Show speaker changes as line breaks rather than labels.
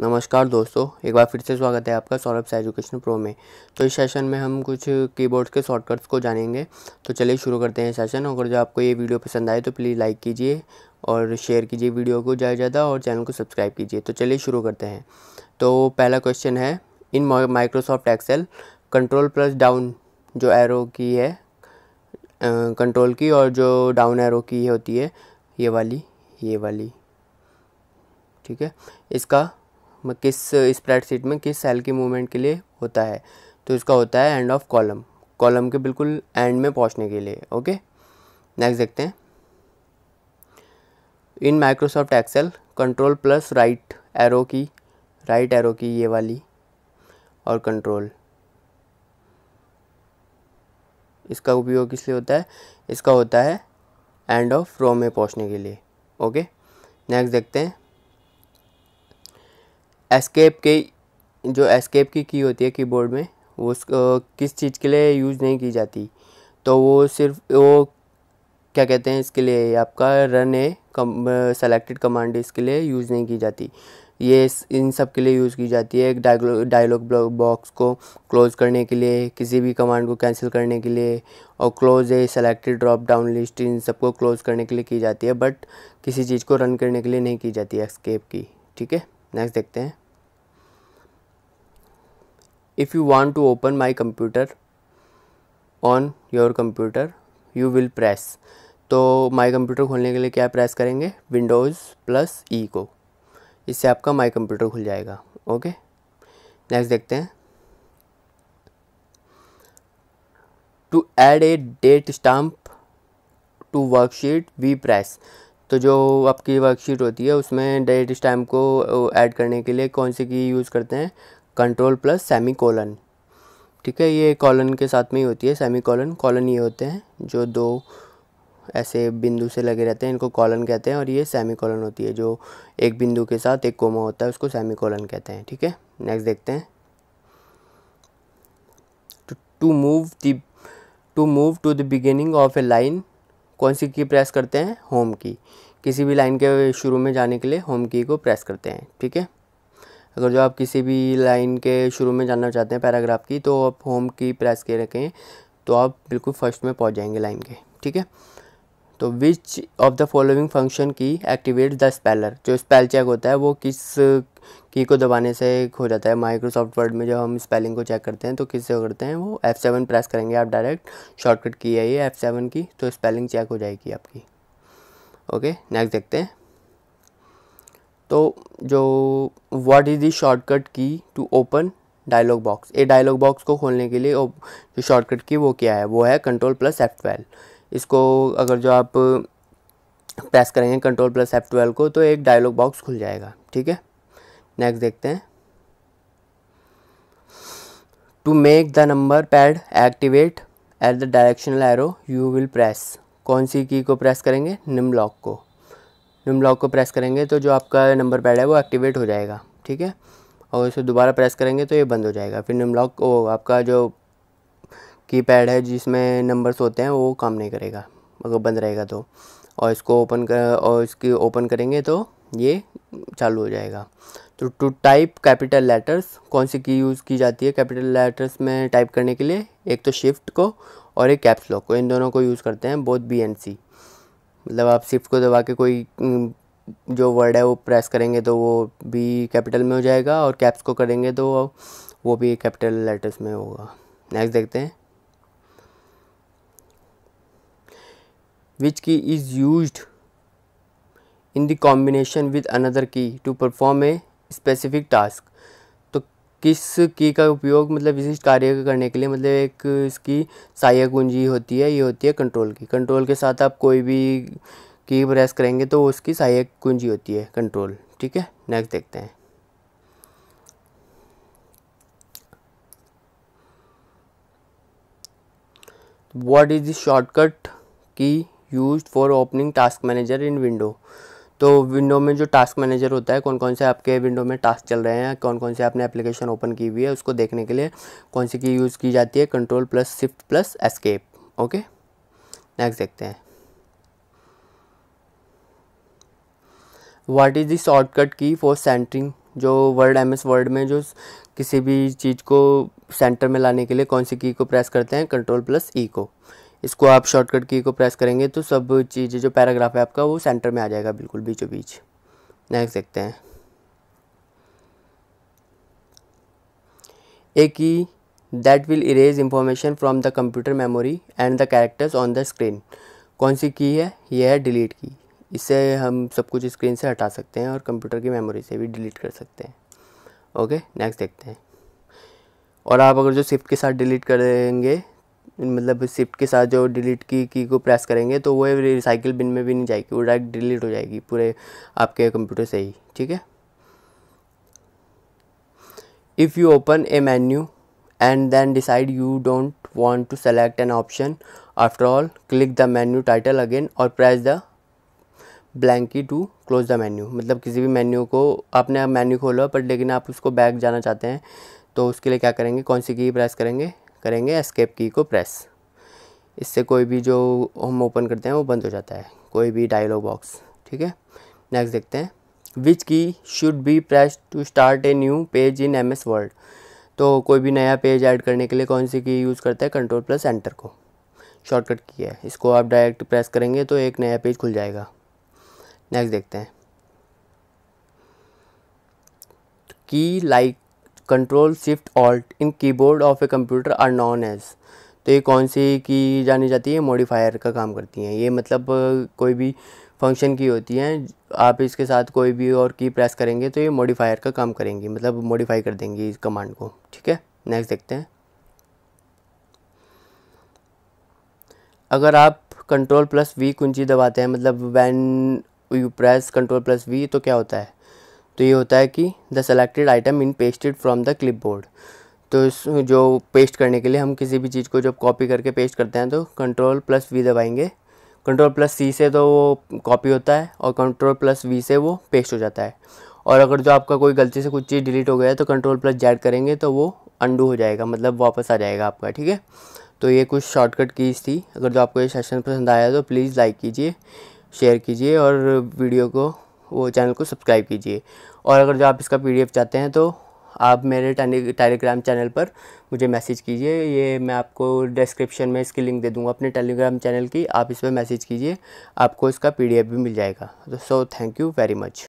नमस्कार दोस्तों एक बार फिर से स्वागत है आपका सौरभ सा एजुकेशन प्रो में तो इस सेशन में हम कुछ कीबोर्ड्स के शॉर्टकट्स को जानेंगे तो चलिए शुरू करते हैं सेशन अगर जो आपको ये वीडियो पसंद आए तो प्लीज़ लाइक कीजिए और शेयर कीजिए वीडियो को ज़्यादा ज़्यादा और चैनल को सब्सक्राइब कीजिए तो चलिए शुरू करते हैं तो पहला क्वेश्चन है in Microsoft Excel control plus down जो एरो की है कंट्रोल की और जो डाउन एरो की होती है ये वाली ये वाली ठीक है इसका किस स्प्रेडशीट में किस सेल की मूवमेंट के लिए होता है तो इसका होता है एंड ऑफ कॉलम कॉलम के बिल्कुल एंड में पहुंचने के लिए ओके नेक्स्ट देखते हैं in Microsoft Excel control plus right arrow key right arrow key ये वाली और कंट्रोल इसका उपयोग किस लिए होता है इसका होता है एंड ऑफ रो में पहुंचने के लिए ओके नेक्स्ट देखते हैं एस्केप के जो एस्केप की की होती है कीबोर्ड में वो उसको किस चीज़ के लिए यूज़ नहीं की जाती तो वो सिर्फ वो क्या कहते हैं इसके लिए आपका रन है कम सेलेक्टेड कमांड इसके लिए यूज़ नहीं की जाती ये इन सब के लिए यूज़ की जाती है एक डायलॉग बॉक्स को क्लोज़ करने के लिए किसी भी कमांड को कैंसिल करने के लिए और क्लोज़ है सेलेक्टेड ड्रॉप डाउन लिस्ट इन सब को क्लोज़ करने के लिए की जाती है बट किसी चीज़ को रन करने के लिए नहीं की जाती है एस्केप की ठीक है नेक्स्ट देखते हैं if you want to open my computer on your computer you will press तो माई कंप्यूटर खोलने के लिए क्या प्रेस करेंगे विंडोज़ प्लस ई को इससे आपका माई कंप्यूटर खुल जाएगा ओके नेक्स्ट देखते हैं to add a date stamp to worksheet we press तो जो आपकी वर्कशीट होती है उसमें डेट टाइम को ऐड करने के लिए कौन सी की यूज़ करते हैं कंट्रोल प्लस सेमी कॉलन ठीक है ये कॉलन के साथ में ही होती है सेमी कॉलन कॉलन ये होते हैं जो दो ऐसे बिंदु से लगे रहते हैं इनको कॉलन कहते हैं और ये सेमी कॉलन होती है जो एक बिंदु के साथ एक कोमा होता है उसको सेमी कॉलन कहते हैं ठीक है नेक्स्ट देखते हैं to move the to move to the beginning of a line कौन सी की प्रेस करते हैं होम की किसी भी लाइन के शुरू में जाने के लिए होम की को प्रेस करते हैं ठीक है अगर जो आप किसी भी लाइन के शुरू में जानना चाहते हैं पैराग्राफ की तो आप होम की प्रेस के रखें तो आप बिल्कुल फर्स्ट में पहुंच जाएंगे लाइन के ठीक है तो which of the following function key activate the speller जो स्पेल चेक होता है वो किस की को दबाने से हो जाता है माइक्रोसॉफ्ट वर्ड में जब हम स्पेलिंग को चेक करते हैं तो किससे करते हैं वो एफ़ सेवन प्रेस करेंगे आप डायरेक्ट शॉर्टकट की है ये एफ़ सेवन की तो स्पेलिंग चेक हो जाएगी आपकी ओके नेक्स्ट देखते हैं तो जो what is the shortcut key to open dialog box ये डायलॉग बॉक्स को खोलने के लिए जो शॉर्टकट की वो क्या है वो है कंट्रोल प्लस एफ ट्वेल्व इसको अगर जो आप प्रेस करेंगे कंट्रोल प्लस एफ ट्वेल्व को तो एक डायलॉग बॉक्स खुल जाएगा ठीक है नेक्स्ट देखते हैं to make the number pad activate at the directional arrow you will press कौन सी की को प्रेस करेंगे निम लॉक को निम लॉक को प्रेस करेंगे तो जो आपका नंबर पैड है वो एक्टिवेट हो जाएगा ठीक है और इसे दोबारा प्रेस करेंगे तो ये बंद हो जाएगा फिर निम लॉक आपका जो कीपैड है जिसमें नंबर्स होते हैं वो काम नहीं करेगा अगर बंद रहेगा तो और इसको ओपन कर और इसकी ओपन करेंगे तो ये चालू हो जाएगा तो टू टाइप कैपिटल लेटर्स कौन सी की यूज़ की जाती है कैपिटल लेटर्स में टाइप करने के लिए एक तो शिफ्ट को और एक कैप्स लॉक को इन दोनों को यूज़ करते हैं बोथ बी एंड सी मतलब आप शिफ्ट को दबा के कोई जो वर्ड है वो प्रेस करेंगे तो वो भी कैपिटल में हो जाएगा और कैप्स को करेंगे तो वो भी कैपिटल लेटर्स में होगा नेक्स्ट देखते हैं which key is used in the combination with another key to perform a specific task तो किस की का उपयोग मतलब विशिष्ट कार्य करने के लिए मतलब एक इसकी सहायक कुंजी होती है ये होती है कंट्रोल की कंट्रोल के साथ आप कोई भी की प्रेस करेंगे तो उसकी सहायक कुंजी होती है कंट्रोल ठीक है नेक्स्ट देखते हैं what is the shortcut key used for opening task manager in window तो विंडो में जो टास्क मैनेजर होता है कौन कौन से आपके विंडो में टास्क चल रहे हैं कौन कौन से आपने एप्लीकेशन ओपन की हुई है उसको देखने के लिए कौन सी की यूज़ की जाती है control plus shift plus escape okay next देखते हैं what is the shortcut key for centering जो वर्ड एम एस वर्ड में जो किसी भी चीज़ को सेंटर में लाने के लिए कौन सी की को प्रेस करते हैं कंट्रोल प्लस ई को इसको आप शॉर्टकट की को प्रेस करेंगे तो सब चीज़ें जो पैराग्राफ है आपका वो सेंटर में आ जाएगा बिल्कुल बीचों बीच नेक्स्ट देखते हैं a key that will erase information from the computer memory and the characters on the screen कौन सी की है यह है डिलीट की इससे हम सब कुछ स्क्रीन से हटा सकते हैं और कंप्यूटर की मेमोरी से भी डिलीट कर सकते हैं ओके नेक्स्ट देखते हैं और आप अगर जो शिफ्ट के साथ डिलीट करेंगे मतलब शिफ्ट के साथ जो डिलीट की की को प्रेस करेंगे तो वो रिसाइकिल बिन में भी नहीं जाएगी वो डायरेक्ट डिलीट हो जाएगी पूरे आपके कंप्यूटर से ही ठीक है if you open a menu and then decide you don't want to select an option after all click the menu title again और press the blank key to close the menu मतलब किसी भी मेन्यू को आपने मेन्यू खोला पर लेकिन आप उसको बैक जाना चाहते हैं तो उसके लिए क्या करेंगे कौन सी की प्रेस करेंगे करेंगे एस्केप की को प्रेस इससे कोई भी जो हम ओपन करते हैं वो बंद हो जाता है कोई भी डायलॉग बॉक्स ठीक है नेक्स्ट देखते हैं which key should be press to start a new page in M S Word तो कोई भी नया पेज ऐड करने के लिए कौन सी की यूज़ करता है कंट्रोल प्लस एंटर को शॉर्टकट की है इसको आप डायरेक्ट प्रेस करेंगे तो एक नया पेज खुल जाएगा नेक्स्ट देखते हैं key like control shift alt in keyboard of a computer are known as तो ये कौन सी की जानी जाती है मॉडिफायर का काम करती हैं ये मतलब कोई भी फंक्शन की होती हैं आप इसके साथ कोई भी और की प्रेस करेंगे तो ये मॉडिफायर का काम करेंगी मतलब मॉडिफाई कर देंगी इस कमांड को ठीक है नेक्स्ट देखते हैं अगर आप कंट्रोल प्लस वी कुंजी दबाते हैं मतलब when you press control plus V तो क्या होता है तो ये होता है कि the selected item in pasted from the clipboard तो इस जो पेस्ट करने के लिए हम किसी भी चीज़ को जब कॉपी करके पेस्ट करते हैं तो कंट्रोल प्लस वी दबाएंगे कंट्रोल प्लस सी से तो वो कॉपी होता है और कंट्रोल प्लस वी से वो पेस्ट हो जाता है और अगर जो आपका कोई गलती से कुछ चीज़ डिलीट हो गया है तो कंट्रोल प्लस जेड करेंगे तो वो अंडू हो जाएगा मतलब वापस आ जाएगा आपका ठीक है तो ये कुछ शॉर्टकट कीज़ थी अगर जो आपको ये सेशन पसंद आया तो प्लीज़ लाइक कीजिए शेयर कीजिए और वीडियो को वो चैनल को सब्सक्राइब कीजिए और अगर जो आप इसका पी चाहते हैं तो आप मेरे टेलीग्राम चैनल पर मुझे मैसेज कीजिए ये मैं आपको डिस्क्रिप्शन में इसकी लिंक दे दूँगा अपने टेलीग्राम चैनल की आप इस पर मैसेज कीजिए आपको इसका पी भी मिल जाएगा तो so thank you very much